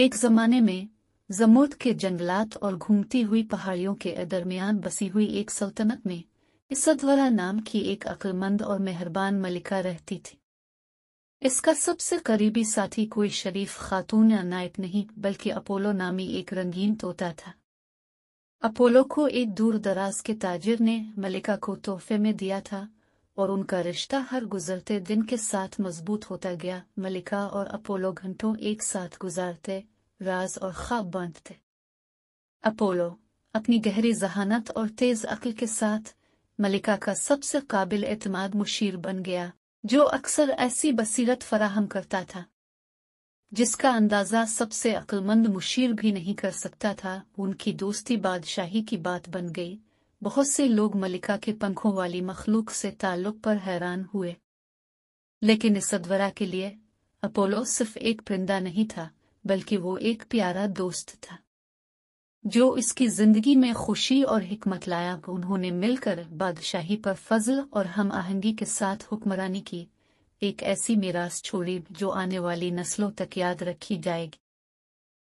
एक जमाने में जमुर्द के जंगलात और घूमती हुई पहाड़ियों के दरमियान बसी हुई एक सल्तनत में इसदवरा नाम की एक अक्लमंद और मेहरबान मलिका रहती थी इसका सबसे करीबी साथी कोई शरीफ खातून या नायक नहीं बल्कि अपोलो नामी एक रंगीन तोता था अपोलो को एक दूर दराज के ताजिर ने मलिका को तोहफे में दिया था और उनका रिश्ता हर गुजरते दिन के साथ मजबूत होता गया मलिका और अपोलो घंटों एक साथ गुजारते राज और ख्वाब बांधते अपोलो अपनी गहरी जहानत और तेज अकल के साथ मलिका का सबसे काबिल एतमाद मुशीर बन गया जो अक्सर ऐसी बसीरत फराहम करता था जिसका अंदाजा सबसे अक्लमंद मुशीर भी नहीं कर सकता था उनकी दोस्ती बादशाही की बात बन गई बहुत से लोग मलिका के पंखों वाली मखलूक से ताल्लुक पर हैरान हुए लेकिन इस सदवरा के लिए अपोलो सिर्फ एक परिंदा नहीं था बल्कि वो एक प्यारा दोस्त था जो इसकी जिंदगी में खुशी और हिकमत लाया उन्होंने मिलकर बादशाही पर फजल और हम आहंगी के साथ हुक्मरानी की एक ऐसी मीरास छोड़ी जो आने वाली नस्लों तक याद रखी जाएगी